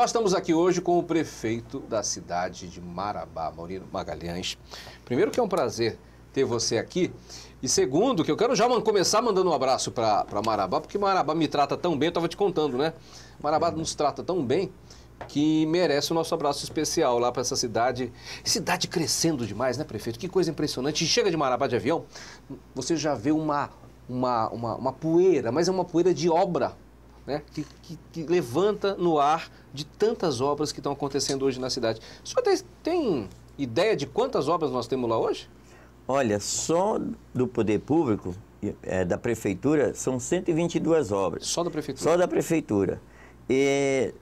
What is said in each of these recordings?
Nós estamos aqui hoje com o prefeito da cidade de Marabá, Maurino Magalhães. Primeiro que é um prazer ter você aqui. E segundo, que eu quero já começar mandando um abraço para Marabá, porque Marabá me trata tão bem, eu estava te contando, né? Marabá é. nos trata tão bem que merece o nosso abraço especial lá para essa cidade. Cidade crescendo demais, né, prefeito? Que coisa impressionante. Chega de Marabá de avião, você já vê uma, uma, uma, uma poeira, mas é uma poeira de obra né, que, que, que, levanta no ar de tantas obras que estão acontecendo hoje na cidade. O senhor tem, tem ideia de quantas obras nós temos lá hoje? Olha, só do poder público, é, da prefeitura, são 122 obras. Só da prefeitura? Só da prefeitura. E,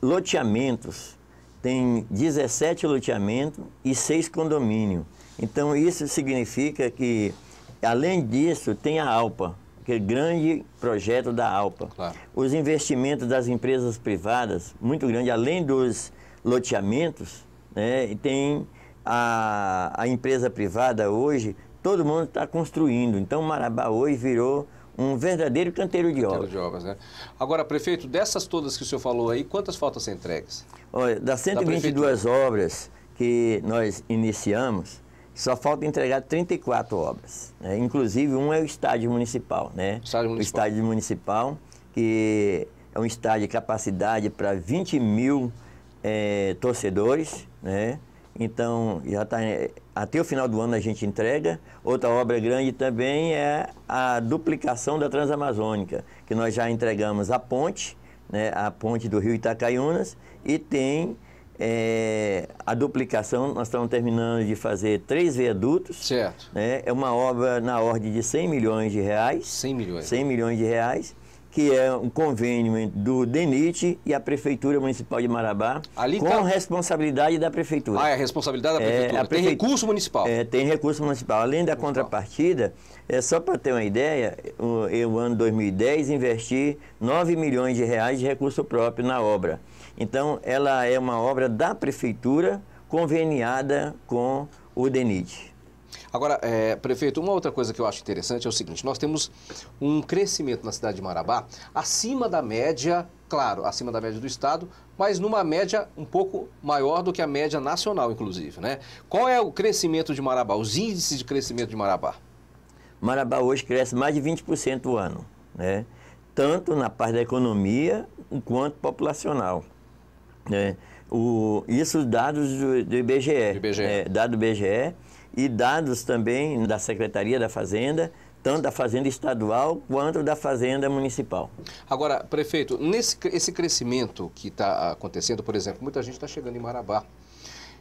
loteamentos, tem 17 loteamentos e 6 condomínios. Então, isso significa que, além disso, tem a ALPA, aquele grande projeto da Alpa. Claro. Os investimentos das empresas privadas, muito grande, além dos loteamentos, né, e tem a, a empresa privada hoje, todo mundo está construindo. Então, Marabá hoje virou um verdadeiro canteiro de canteiro obras. De obras né? Agora, prefeito, dessas todas que o senhor falou aí, quantas faltam ser entregues? Olha, das 122 da obras que nós iniciamos, só falta entregar 34 obras, né? inclusive um é o estádio municipal, né? Estádio municipal. O estádio municipal, que é um estádio de capacidade para 20 mil é, torcedores, né? Então, já está até o final do ano a gente entrega. Outra obra grande também é a duplicação da Transamazônica, que nós já entregamos a ponte, né, a ponte do Rio Itacaiunas, e tem é, a duplicação, nós estamos terminando de fazer três viadutos. Certo. Né? É uma obra na ordem de 100 milhões de reais. 100 milhões. 100 milhões de reais, que é um convênio do DENIT e a Prefeitura Municipal de Marabá, Ali com tá... responsabilidade da Prefeitura. Ah, é a responsabilidade da é, Prefeitura. É, Tem recurso municipal. É, tem recurso municipal. Além da municipal. contrapartida, é só para ter uma ideia, eu, ano 2010, investi 9 milhões de reais de recurso próprio na obra. Então, ela é uma obra da prefeitura conveniada com o DENIT. Agora, é, prefeito, uma outra coisa que eu acho interessante é o seguinte: nós temos um crescimento na cidade de Marabá acima da média, claro, acima da média do estado, mas numa média um pouco maior do que a média nacional, inclusive, né? Qual é o crescimento de Marabá, os índices de crescimento de Marabá? Marabá hoje cresce mais de 20% o ano, né? Tanto na parte da economia quanto populacional. É, o, isso dados do, do IBGE, do IBGE. É, dado do IBGE e dados também da Secretaria da Fazenda, tanto da Fazenda Estadual quanto da Fazenda Municipal. Agora, prefeito, nesse esse crescimento que está acontecendo, por exemplo, muita gente está chegando em Marabá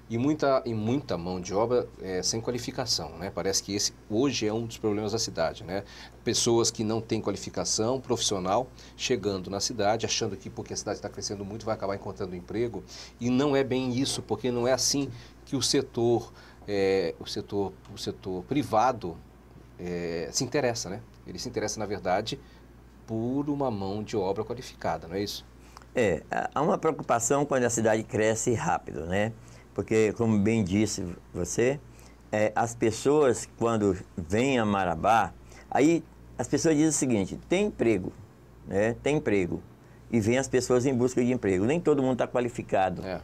e muita, e muita mão de obra é, sem qualificação. Né? Parece que esse hoje é um dos problemas da cidade. Né? Pessoas que não têm qualificação profissional chegando na cidade, achando que porque a cidade está crescendo muito vai acabar encontrando emprego. E não é bem isso, porque não é assim que o setor, é, o setor, o setor privado é, se interessa. Né? Ele se interessa, na verdade, por uma mão de obra qualificada, não é isso? É, há uma preocupação quando a cidade cresce rápido, né? porque, como bem disse você, é, as pessoas, quando vêm a Marabá, aí as pessoas dizem o seguinte: tem emprego, né? tem emprego. E vêm as pessoas em busca de emprego. Nem todo mundo está qualificado. É.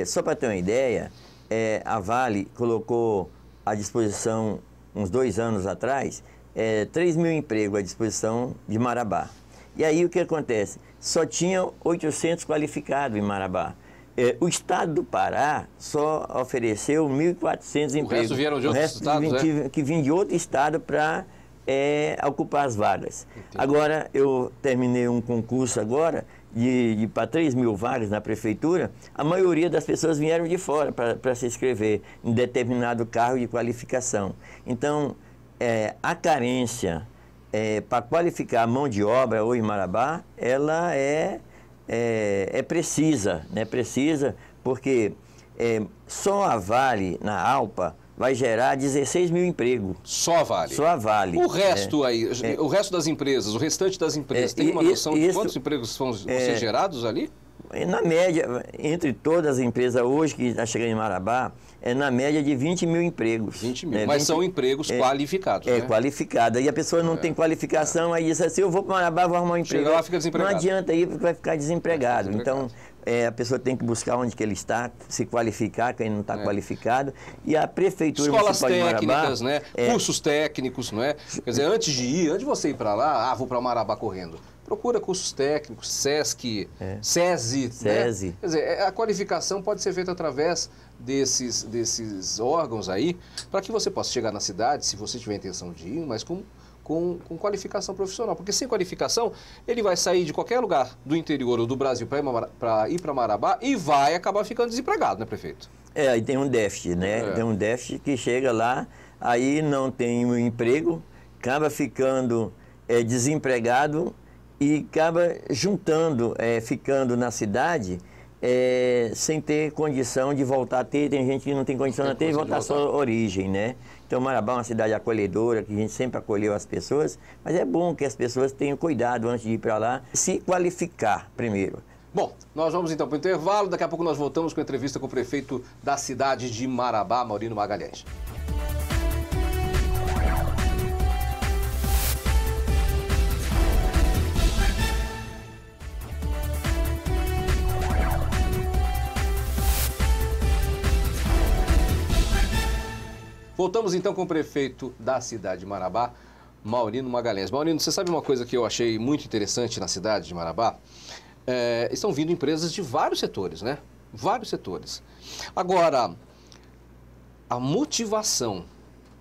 É, só para ter uma ideia, é, a Vale colocou à disposição, uns dois anos atrás, é, 3 mil empregos à disposição de Marabá. E aí o que acontece? Só tinha 800 qualificados em Marabá. É, o estado do Pará só ofereceu 1.400 empregos. O resto vieram de outros estados, né? Que vinha de outro estado para é, ocupar as vagas. Entendi. Agora, eu terminei um concurso agora de, de para 3 mil vagas na prefeitura, a maioria das pessoas vieram de fora para se inscrever em determinado cargo de qualificação. Então, é, a carência é, para qualificar a mão de obra ou em Marabá, ela é é, é precisa, né? Precisa, porque é, só a Vale na Alpa vai gerar 16 mil empregos. Só a Vale? Só a Vale. O resto é, aí, é, o resto das empresas, o restante das empresas, é, tem uma noção isso, de quantos empregos são, vão é. ser gerados ali? É na média, entre todas as empresas hoje que estão tá chegando em Marabá, é na média de 20 mil empregos. 20 mil, né? mas 20, são empregos é, qualificados. É, né? qualificado. E a pessoa não é, tem qualificação, é. aí diz assim, eu vou para Marabá, vou arrumar um emprego. Chega lá, fica desempregado. Não adianta aí porque vai ficar desempregado. É, então, é, a pessoa tem que buscar onde que ele está, se qualificar, quem não está qualificado. E a prefeitura Escolas técnicas, Marabá, né? Cursos técnicos, não é? Quer dizer, antes de ir, antes de você ir para lá, ah, vou para Marabá correndo procura cursos técnicos, SESC, é. SESI. Né? SESI. Né? Quer dizer, é, a qualificação pode ser feita através desses, desses órgãos aí, para que você possa chegar na cidade, se você tiver intenção de ir, mas com, com, com, qualificação profissional. Porque sem qualificação, ele vai sair de qualquer lugar do interior ou do Brasil para ir para Marabá e vai acabar ficando desempregado, né, prefeito? É, aí tem um déficit, né? É. Tem um déficit que chega lá, aí não tem um emprego, acaba ficando é, desempregado e acaba juntando, é, ficando na cidade é, sem ter condição de voltar a ter. Tem gente que não tem condição de ter e voltar à sua origem, né? Então, Marabá é uma cidade acolhedora, que a gente sempre acolheu as pessoas, mas é bom que as pessoas tenham cuidado antes de ir para lá, se qualificar primeiro. Bom, nós vamos então para o intervalo. Daqui a pouco nós voltamos com a entrevista com o prefeito da cidade de Marabá, Maurino Magalhães. Voltamos então com o prefeito da cidade de Marabá, Maurino Magalhães. Maurino, você sabe uma coisa que eu achei muito interessante na cidade de Marabá? É, estão vindo empresas de vários setores, né? Vários setores. Agora, a motivação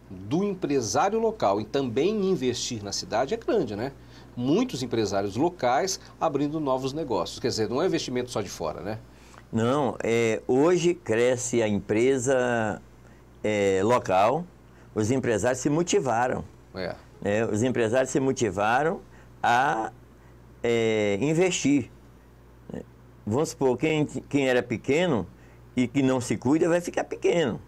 do empresário local em também investir na cidade é grande, né? Muitos empresários locais abrindo novos negócios. Quer dizer, não é investimento só de fora, né? Não, é, hoje cresce a empresa é, local, os empresários se motivaram. É. É, os empresários se motivaram a é, investir. Né, vamos supor, quem, quem era pequeno e que não se cuida vai ficar pequeno.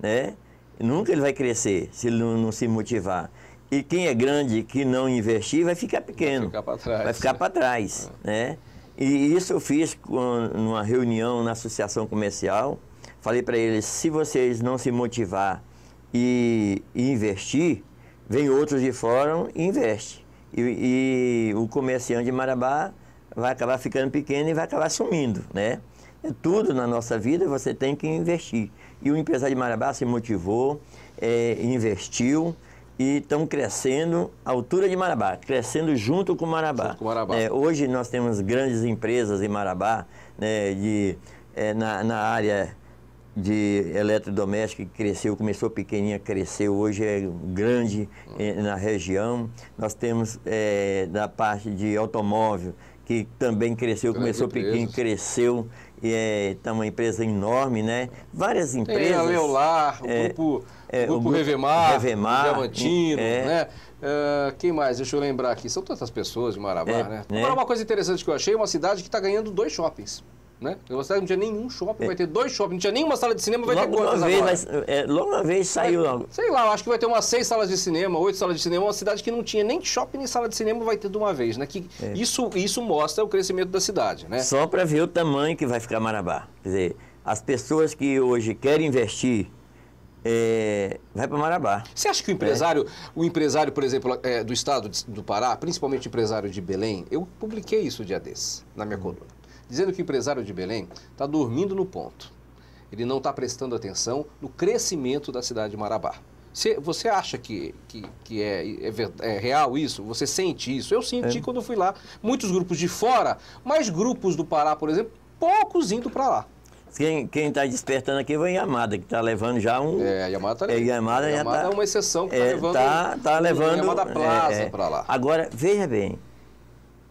Né? Nunca ele vai crescer se ele não, não se motivar. E quem é grande que não investir vai ficar pequeno. Vai ficar para trás. Vai ficar né? para trás. É. Né? E isso eu fiz com, numa reunião na associação comercial falei para eles: se vocês não se motivar e, e investir, vem outros de fora e investe. E, e, o comerciante de Marabá vai acabar ficando pequeno e vai acabar sumindo, né? É tudo na nossa vida você tem que investir. E o empresário de Marabá se motivou, é, investiu e estão crescendo à altura de Marabá, crescendo junto com Marabá. Junto com Marabá. É, hoje nós temos grandes empresas em Marabá, né, de, é, na, na área de eletrodoméstico que cresceu, começou pequenininha, cresceu, hoje é grande eh, na região. Nós temos eh, da parte de automóvel, que também cresceu, começou empresas. pequeno, cresceu, é, tá uma empresa enorme, né? Várias empresas. Tem a Leolar, o, é, grupo, é, o eh, grupo, Revemar, Revemar o Diamantino, é, né? Uh, quem mais? Deixa eu lembrar aqui. São tantas pessoas de Marabá, é, né? né? Agora, uma coisa interessante que eu achei, uma cidade que está ganhando dois shoppings. Né? Em não tinha nenhum shopping, é. vai ter dois shoppings, não tinha nenhuma sala de cinema, vai logo ter quantas uma vez, mas, é, logo uma vez saiu vai, é, logo. Sei lá, acho que vai ter umas seis salas de cinema, oito salas de cinema, uma cidade que não tinha nem shopping nem sala de cinema vai ter de uma vez, né? Que é. isso, isso mostra o crescimento da cidade, né? Só para ver o tamanho que vai ficar Marabá. Quer dizer, as pessoas que hoje querem investir é, vai para Marabá. Você acha que o é. empresário, é. o empresário, por exemplo, é, do estado do Pará, principalmente o empresário de Belém, eu publiquei isso dia desses na minha hum. coluna dizendo que o empresário de Belém está dormindo no ponto. Ele não está prestando atenção no crescimento da cidade de Marabá. Você, acha que, que, que é, é, é, real isso? Você sente isso? Eu senti é. quando fui lá. Muitos grupos de fora, mas grupos do Pará, por exemplo, poucos indo para lá. Quem está despertando aqui foi Yamada, que está levando já um. É, Yamada está é, levando. Yamada, Yamada tá, é uma exceção que está é, tá- levando. Tá, tá levando. Yamada Plaza é, é. para lá. Agora, veja bem,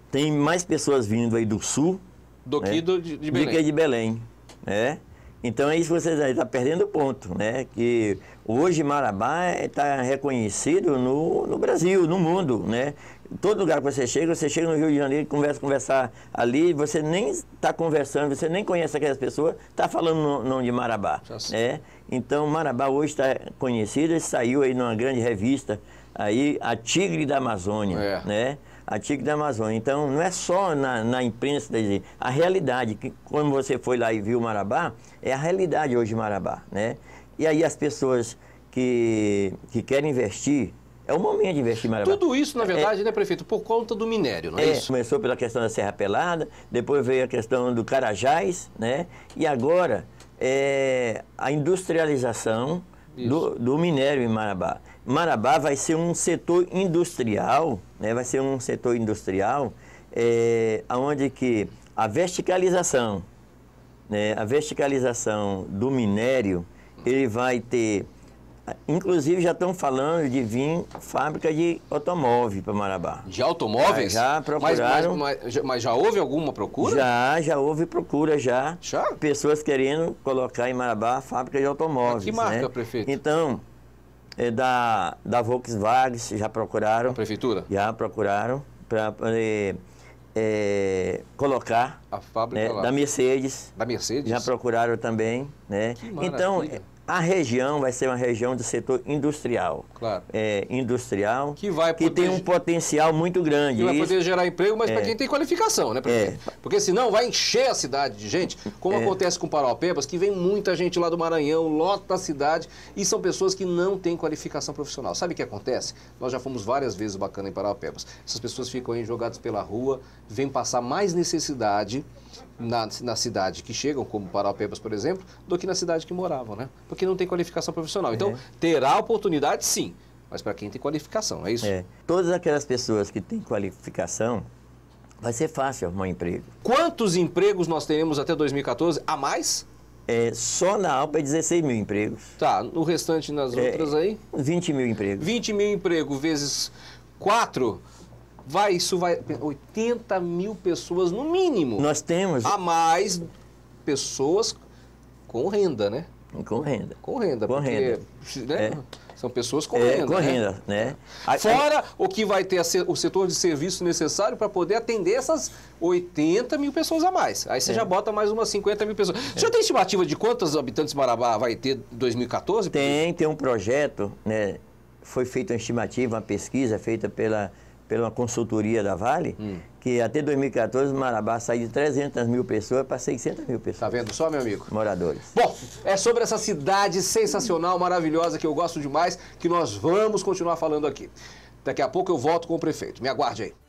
tem mais pessoas vindo aí do sul do né? que do, de, de Belém. Do que de Belém, né? Então é isso que vocês aí está perdendo o ponto, né? Que hoje Marabá está é, reconhecido no, no Brasil, no mundo, né? Todo lugar que você chega, você chega no Rio de Janeiro, conversa, conversar ali, você nem está conversando, você nem conhece aquelas pessoas, está falando no nome de Marabá, né? Então Marabá hoje está conhecido, saiu aí numa grande revista aí a Tigre da Amazônia, é. né? artigo da Amazônia. Então, não é só na, na imprensa, a realidade, que quando você foi lá e viu Marabá, é a realidade hoje de Marabá, né? E aí as pessoas que, que querem investir, é o momento de investir em Marabá. Tudo isso, na é, verdade, é, né, prefeito, por conta do minério, não é, é isso? Começou pela questão da Serra Pelada, depois veio a questão do Carajás, né? E agora é a industrialização do, do minério em Marabá. Marabá vai ser um setor industrial, né? vai ser um setor industrial é, eh, onde que a verticalização, né? a verticalização do minério, ele vai ter, inclusive já estão falando de vir fábrica de automóvel para Marabá. De automóveis? Já, já procuraram. Mas, mas, mas, já houve alguma procura? Já, já houve procura já. Já? Pessoas querendo colocar em Marabá fábrica de automóveis. Mas ah, que marca, né? prefeito? Então... É da, da Volkswagen, já procuraram. A prefeitura? Já procuraram para é, é, colocar. A fábrica né, Da Mercedes. Da Mercedes? Já procuraram também, né? Que então, a região vai ser uma região do setor industrial. Claro. É, industrial. Que vai poder... Que tem um potencial muito grande. Que vai poder Isso... gerar emprego, mas é. para quem tem qualificação, né? É. Porque senão vai encher a cidade de gente, como é. acontece com Paraupebas, que vem muita gente lá do Maranhão, lota a cidade, e são pessoas que não têm qualificação profissional. Sabe o que acontece? Nós já fomos várias vezes bacana em Paraupebas. Essas pessoas ficam aí jogadas pela rua, vêm passar mais necessidade na, na cidade que chegam, como Paraupebas, por exemplo, do que na cidade que moravam, né? Porque não tem qualificação profissional. Então, é. terá oportunidade, sim, mas para quem tem qualificação, é isso? É. Todas aquelas pessoas que têm qualificação, vai ser fácil arrumar um emprego. Quantos empregos nós teremos até 2014 a mais? É, só na Alpa é 16 mil empregos. Tá, no restante nas é, outras aí? 20 mil empregos. 20 mil empregos vezes 4 Vai, isso vai. 80 mil pessoas no mínimo. Nós temos. A mais pessoas com renda, né? Com renda. Com renda. Com porque, renda. Né? É. São pessoas com é, renda. Com né? renda, né? né? Fora o que vai ter o setor de serviço necessário para poder atender essas 80 mil pessoas a mais. Aí você é. já bota mais umas 50 mil pessoas. Você já tem estimativa de quantos habitantes Marabá vai ter em 2014? Tem, tem um projeto, né? Foi feita uma estimativa, uma pesquisa feita pela pela consultoria da Vale, hum. que até 2014 Marabá saiu de 300 mil pessoas para 600 mil pessoas. Tá vendo só, meu amigo? Moradores. Bom, é sobre essa cidade sensacional, maravilhosa, que eu gosto demais, que nós vamos continuar falando aqui. Daqui a pouco eu volto com o prefeito. Me aguarde aí.